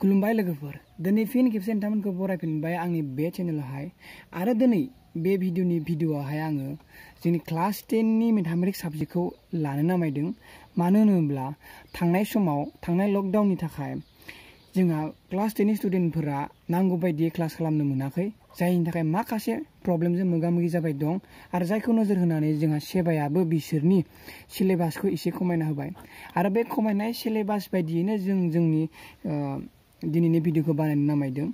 खुलुमबाय लोगोफोर दिनै फिन खेबसे नोंथांमोनखौ बरायफिनबाय आंनि बे चेनेलावहाय आरो दिनै बे भिडिअनि भिडिअआवहाय आङो जोंनि क्लास टेननि मेथामेटिक्स साबजेक्टखौ लानो नामायदों मानो होनोब्ला थांनाय समाव थांनाय लकडाउननि थाखाय जोंहा क्लास टेननि स्टुडेन्टफोरा नांगौ बायदियै क्लास खालामनो मोनाखै जायनि थाखाय माखासे प्रब्लेमजों मोगा मोगि जाबाय दं आरो जायखौ नोजोर होनानै जोंहा सेबायाबो बिसोरनि सिलेबासखौ एसे खमायना होबाय आरो बे खमायनाय सिलेबास बायदियैनो जों जोंनि दिनैनि भिडिअखौ बानायनो नामायदों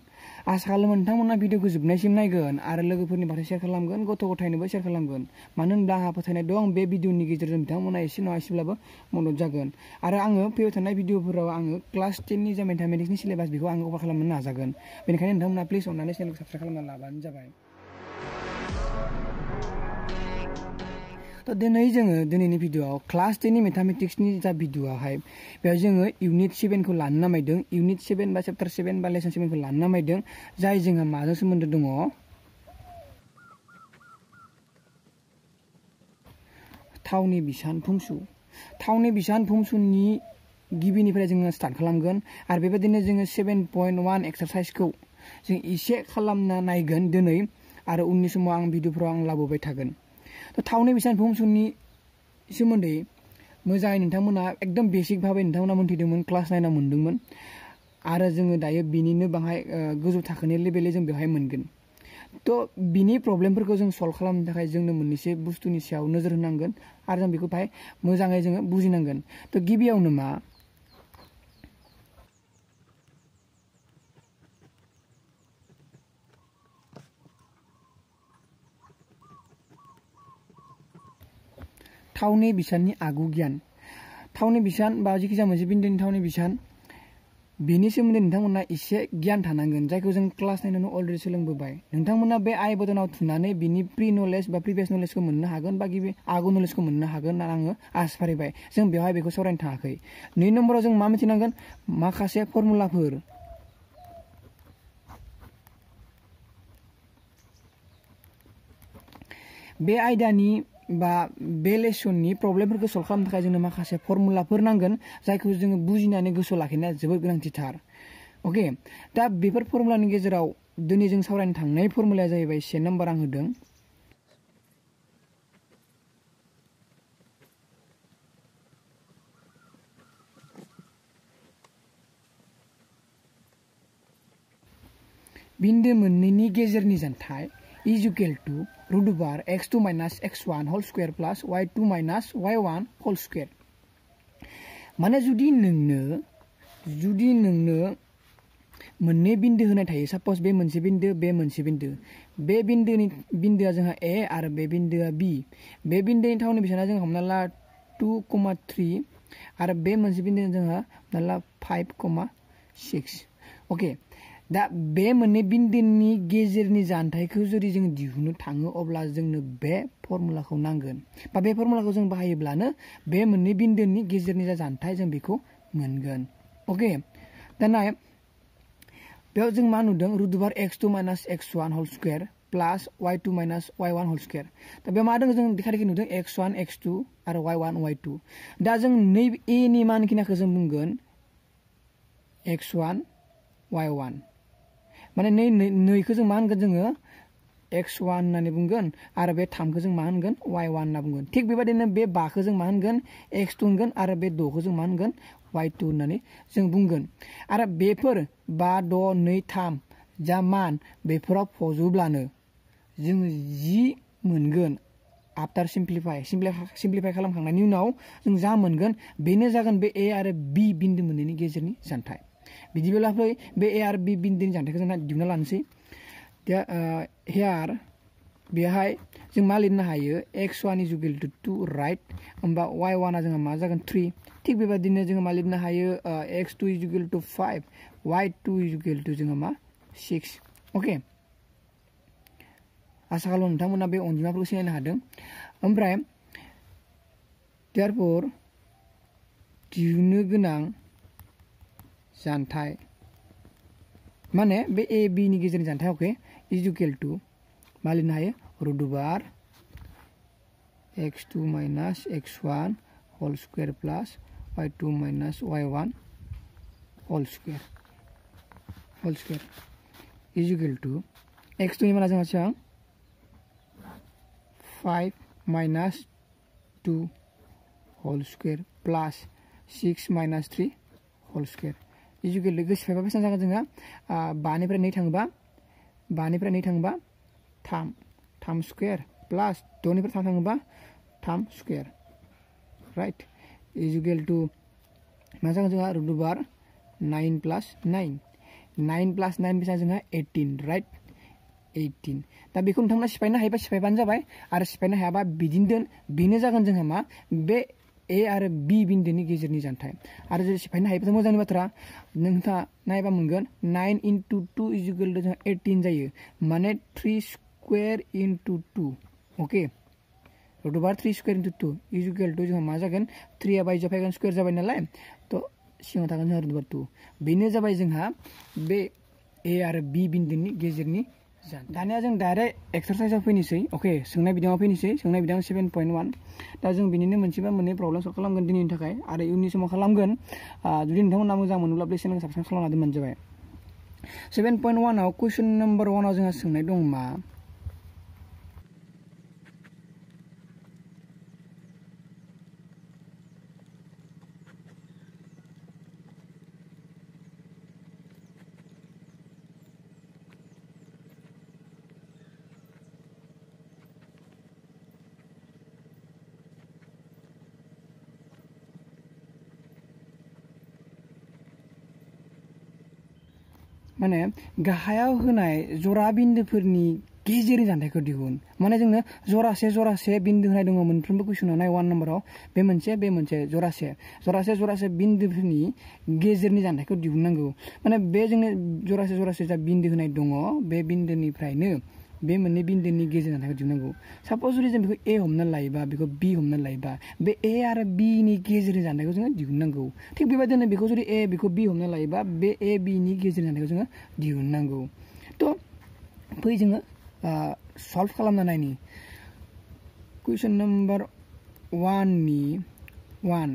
आसा खालामो नोंथांमोना भिडिअखौ जोबनायसिम नायगोन आरो लोगोफोरनि फारसे सेयार खालामगोन गथ' गथायनोबो सेयार खालामगोन मानो होनब्ला आंहा फोथायनाय दं बे भिडिअनि गेजेरजों बिथांमोना एसे नङा एसेब्लाबो मदद जागोन आरो आङो फैबाय थानाय भिडिअफोराव आङो क्लास टेननि जा मेथामेटिक्सनि सिलेबास बेखौ आङो कभार खालामनो नाजागोन बेनिखायनो नोंथांमोना प्लिज अननानै चेनेलखौ साबसक्राइब खालामना लाबानो जाबाय तो दिनै जोङो दिनैनि भिडिअआव क्लास टेननि मेथामेटिक्सनि जा भिडिअआवहाय बेयाव जोङो इउनिट सेभेनखौ लानो नामायदों इउनिट सेभेन बा चेप्टार सेभेन बा लेसन सेभेनखौ लानो नामायदों जाय जोंहा माजों सोमोन्दो दङ थावनि बिसान फुंसु थावनि बिसान फुंसुनि गिबिनिफ्राय जोङो स्टार्ट खालामगोन आरो बेबायदिनो जोङो सेभेन पइन्ट वान एक्सारसाइसखौ जों इसे खालामना नायगोन दिनै आरो उननि समाव आं भिडिअफोराव आं लाबोबाय थागोन थावनाय बिसान भुमसुननि सोमोन्दै मोजाङै नोंथांमोना एकदम बेसिकभाबै नोंथांमोना मोन्थिदोंमोन क्लास नाइनआव मोन्दोंमोन आरो जोङो दायो बिनिनो बाहाय गोजौ थाखोनि लेभेलै जों बेवहाय मोनगोन त' बिनि प्रब्लेमफोरखौ जों सल्भ खालामनो थाखाय जोंनो मोननैसे बुस्तुनि सायाव नोजोर होनांगोन आरो जों बेखौ बाहाय मोजाङै जोङो बुजिनांगोन त' गिबियावनो मा थावनि बिसाननि आगु गियान थावनि बिसान बा जायखिजाया मोनसे बिन्दोनि बिसान बेनि सोमोन्दै नोंथांमोना एसे गियान थानांगोन जायखौ जों क्लास नाइनावनो अलरेडि सोलोंबोबाय नोंथांमोना बे आइ बटनाव थुनानै बिनि प्रि नलेज बा प्रिभियास नलेजखौ मोननो हागोन बा गिबि आगु नलेजखौ मोननो हागोन होनना आङो आस जों बेवहाय बेखौ सावरायनो थाङाखै नै নম্বराव जों मा मिथिनांगोन माखासे फर्मुलाफोर बे आयदानि बा बे लेसननि प्रब्लेमफोरखौ सल्भ खालामनो थाखाय जोंनो माखासे फर्मुलाफोर नांगोन जायखौ जोङो बुजिनानै गोसोआव लाखिनाया जोबोद गोनांथिथार अके दा बेफोर फर्मुलानि गेजेराव दिनै जों सावरायनो थांनाय फर्मुलाया जाहैबाय से नाम्बार आं होदों बिन्दो मोननैनि गेजेरनि जानथाय equal to root over x2 minus x1 whole square plus y2 minus y1 whole square माने जुदि नोंनो जुदी नोंनो मोननै बिन्दो होनाय थायो साप'ज बे मोनसे बिन्दो बे मोनसे बिन्दो बे बिन्दोनि बिन्दोआ जोंहा ए आरो बे बिन्दोआ बि बे बिन्दोनि थावनि बेसेना जों हमना ला टु कमा थ्री आरो बे मोनसे बिन्दोनि जोंहा हमना ला फाइभ कमा सिक्स ओके दा बे मोननै दिननि गेजेरनि जानथायखौ जुदि जों दिहुननो थाङो अब्ला जोंनो बे फर्मुलाखौ नांगोन बा बे फर्मुलाखौ जों बाहायोब्लानो बे मोननै दिननि गेजेरनि जा जानथाय जों बेखौ मोनगोन अके दाना बेयाव जों मा नुदों root over x two minus x one whole square plus y two minus y one whole square दा बेयाव मा दं जों देखारिखि नुदों एक्स वान एक्स टु आरो वाइ वान वाइ टु दा जों नै एनि मानखिनिखौ जों बुंगोन एक्स वान वाइ वान माने नै नैखौ जों मा होनगोन जोङो एक्स वान होननानै बुंगोन आरो बे थामखौ जों मा होनगोन वाइ वान होनना बुंगोन थिग बेबायदिनो बे बाखौ जों मा होनगोन एक्स टू होनगोन आरो बे द'खौ जों मा होनगोन वाइ टू होननानै जों बुंगोन आरो बेफोर बा द' नै थाम जा मान बेफोराव फजोब्लानो जों जि मोनगोन आफ्टार सिम्प्लिफाइ सिम्प्लिफाइ खालामखांनायनि उनाव जों जा मोनगोन बेनो जागोन बे ए आरो बि बिन्दो मोननैनि गेजेरनि जानथाय बिदिबेला फै बे ए आर बि बिन्दिनि जान्थाइखौ जोंहा दिहुनना लानोसै दा हेयार बेहाय जों मा लिरनो हायो x one is equal to two right होमबा वाइ वाना जोंहा मा जागोन थ्रि थिग बेबायदिनो जोङो मा लिरनो हायो x two is equal to five y two is equal to जोङो मा सिक्स अके आसा खालामो नोंथांमोना बे अनजिमाफोरखौ सिनायनो हादों ओमफ्राय देयारफर दिहुननो गोनां जानथाय माने बे ए बी नि गेजेरनि जानथाय अके इजुकेल टु मालिन लिरनो हायो root over x two minus x one whole square plus y two minus y one whole square whole square equal to x टुनि माना जोंहा सिगां five minus two whole square plus six minus three whole square equal गोसोफायबा बेसेबां जागोन जोंहा बानिफ्राय नै थाङोबा बानिफ्राय नै थाम थाम स्कुवेर प्लास द'निफ्राय थाम थाङोबा थाम स्कुवेर राइट इजुकेल टु मा जागोन जोंहा root bar nine plus nine nine plus nine बेसेबां जोंहा एइटिन राइट एइटिन दा बेखौ नोंथांमोना सिफायनो हायोबा सिफायबानो जाबाय आरो सिफायनो हायाबा बिदिनो दोन बेनो जागोन जोंहा मा बे ए आरो बि बिन्दोनि गेजेरनि जानथाय आरो जेरै सिफायनो हायोब्ला मोजांनि बाथ्रा नोंथाङा नायबा मोनगोन nine into two Ezekiel to जोंहा एइटिन माने three square into two okay root over three square into two equal to जोंहा मा जगह थ्री बायजोआव फैगोन स्कुवेर जाबाय नालाय थ' सिङाव थागोन जोंहा रुटुबार टु बेनो जाबाय जोंहा बे ए आरो बि बिन्दोनि गेजेरनि दानिया जो डायरेक्ट एक्सारसाइजा फैनसै ओके सोना विधाव फैनसै सोना विधा सेवेन पॉइंट वन दा जो भी मोनसेबा मोन प्रब्लम सल्व खालामगोन दिनैनि थाखाय आरो इयुननि समाव खालामगोन जुदि नोंथांमोना मोजां मोनोब्ला प्लिज चेनेलखौ साबस्क्राइब खालामना दोनबानो जाबाय सेवेन पॉइंट वनआव क्वेश्चन नम्बर वनआव जोंहा सोंनाय दंमा माने गाहायाव होनाय जरा बिन्दुफोरनि गेजेरनि जानथायखौ दिहुन माने जोंनो जरासे जरासे बिन्दु होनाय दङ मोनफ्रोमबो कुइसनाव नाय वान नम्बराव बे मोनसे बे मोनसे जरासे जरासे जरासे बिन्दुफोरनि गेजेरनि जानथायखौ दिहुननांगौ माने बे जोंनो जरासे जरासे जा बिन्दु होनाय दङ बे बिन्दुनिफ्रायनो बे मोननै बिन्दोनि गेजेरजों थाखाय जोबनांगौ सापज जुदि जों बेखौ ए हमना लायोबा बेखौ बि हमना लायोबा बे ए आरो बिनि गेजेरजों जानायखौ जोङो दिहुननांगौ थिग बेबायदिनो बेखौ जुदि ए बेखौ बि हमना लायोबा बे ए बिनि गेजेरजों जानायखौ जोङो दिहुननांगौ त' फै जोङो सल्भ खालामना नायनि कुइसन नम्बर वाननि वान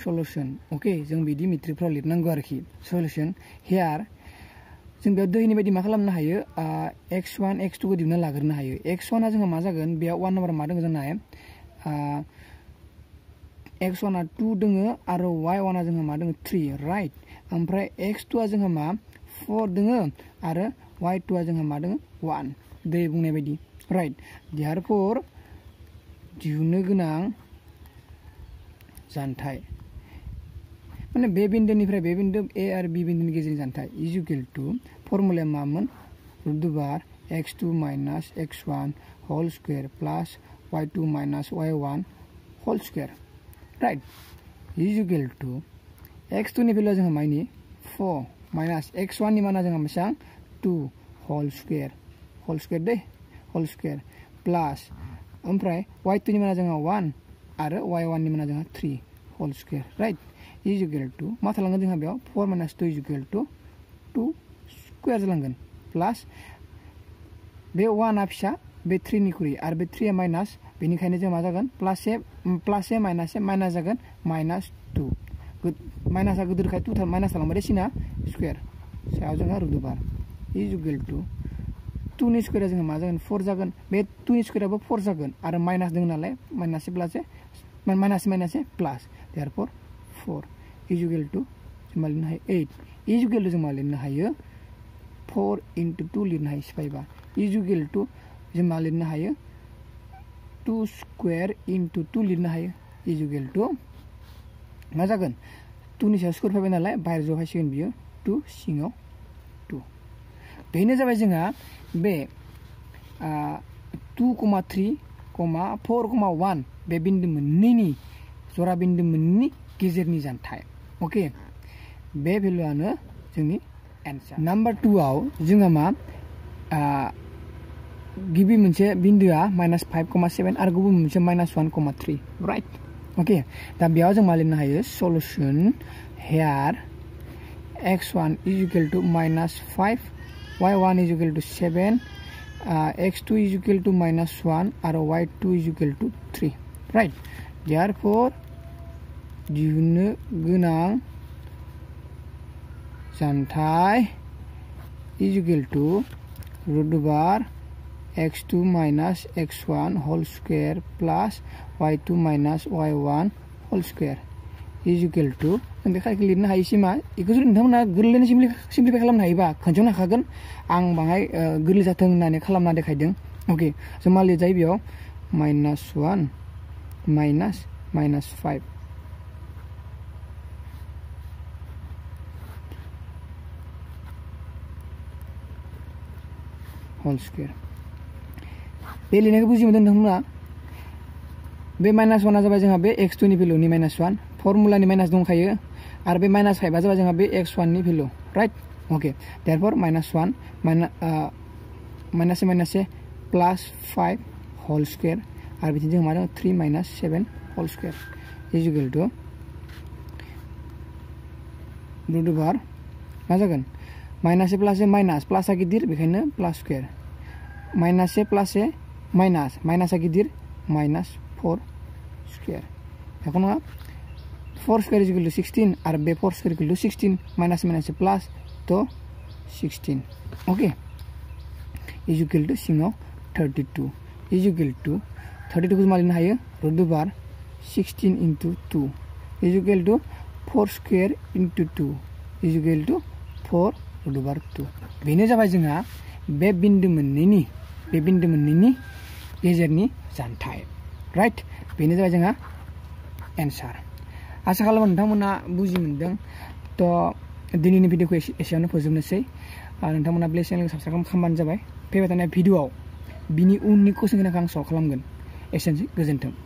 सल्युसन अके जों बिदि मेट्रिकफोराव लिरनांगौ आरोखि सल्युसन हेयार जों बेयाव दैनि बायदि खालामनो हायो एक्स वान एक्स टुखौ दिहुनना लाग्रोनो हायो एक्स वाना जोंहा मा जागोन बेयाव वान नाम्बारा मा दङ जोंना एक्स वाना टू दंग आरो वाइ वाना मा दङ थ्रि राइट ओमफ्राय एक्स टू जोंहा मा फर दोङो आरो वाइ टुआ मा दंग वन दे बुंनाय बायदि राइट दिहारफोर दिहुननो गोनां जानथाय माने बे बिन्दोनिफ्राय बे बिन्दो ए आरो बि बिन्दोनि गेजेरनि जानथाय इजुकेल टु फर्मुलाया मामोन रुट दुबार x two minus x one whole square plus y two minus y one whole square right equal to x टूनि भेलुआ जोंहा माइनि फर माइनास एक्स वाननि माना जोंहा बेसेबां two whole square whole square दे होल स्क्वेयर प्लास ओमफ्राय वाइ टुनि माना जोंहा वान आरो वाइ वाननि माना जोंहा three whole square right is equal to math langan जोंहा बेयाव 4 minus 2 is equal to 2 square जालांगोन plus बे 1 आ फिसा बे 3 निख्रुइ आरो बे 3 आ माइनास बेनिखायनो जों मा जागोन plus a plus a minus a minus जागोन माइनास 2 माइनासा गिदिरखाय 2 थार माइनास थालांबाय सिना स्क्वायर सायाव जोंहा root bar is equal to टुनि स्कुवेरा जोंहा मा जागोन फोर जागोन बे टुनि स्कुवेराबो फर जागोन आरो माइनास दङ नालाय minus plus a minus minus a plus therefore four equal to जों मा है एट इजुगेल टु जों मा लिरनो फोर फर टू टु है हायो सिफायबा इजुगेल टू जों मा है हायो टु स्कुवेर इन्टु टु लिरनो हायो इजुगेल टु मा जागोन टुनि सायाव स्कुर फैबाय नालाय बाहेर जहायसिगोन बियो टु सिङाव टु बेनो जाबाय जोंहा बे two comma three comma four comma one बे बिन्दो मोननैनि जरा बिन्दो मोननै जानता है ओके बे भेलुआनो जोंनि एन्सार नाम्बार टुआव जोंहा मा गिबि मोनसे बिन्दुआ माइनास फाइभ कमा सेभेन आरो गुबुन मोनसे माइनास वान कमा थ्रि राइट ओके दा बेयाव जों मा लिरनो हायो solution here x one equal to minus five y one equal to seven x two equal to minus one और y two equal to three right therefore जिउनो गोनां जानथाय equal to root bar x two minus x one whole square plus y two minus y one whole square equal to जों बे simply simply हायोसिमा बेखौ नहीं बा गोरलैनो ना खागन आंग खनसेयावनो हाखागोन आं बाङाय गोरलै जाथों होननानै खालामना देखायदों अके जों मा लिरजायो बियो minus one minus minus five whole square बे के बुझी मोनदों नोंथांमोना बे माइनास वाना जब जहाँ बे एक्स टुनि नि माइनास वन फर्मुलानि माइनास दंखायो और बे माइनास फाइभआ जब जहाँ x one value right okay therefore minus one minus से माइनास से प्लास फाइभ हल स्कुवेर आरो बिदिनो जों मा दङ थ्रि माइनास सेवेन हल स्कुर इजिकेल टू रुट मा जगह माइनास प्लस माइनास प्लासआ गिदिर बेखायनो प्लस स्कुर माइनस से प्लास से माइनास माइनासा गिदिर माइनास फोर स्कुवेर बेखौ ना four square is to sixteen और बे four square is equal to sixteen minus minus plus तो sixteen okay is equal to two thirty two to two thirty two मा लिरनो हायो रुट दुबार into two to is equal two four square two to Ezekiel to two root दुबार two बेनो जाबाय जोंहा बे बिंदु मोननैनि bebindu menini gezerni santai right bebindu aja answer Asal kalau mendengar mana buji mendeng to dini ini video kuisi esya nu pozum nasi mendengar mana beli channel subscribe kamu kapan jawab pake video bini unikus yang kang sok kalam gan esensi gezentem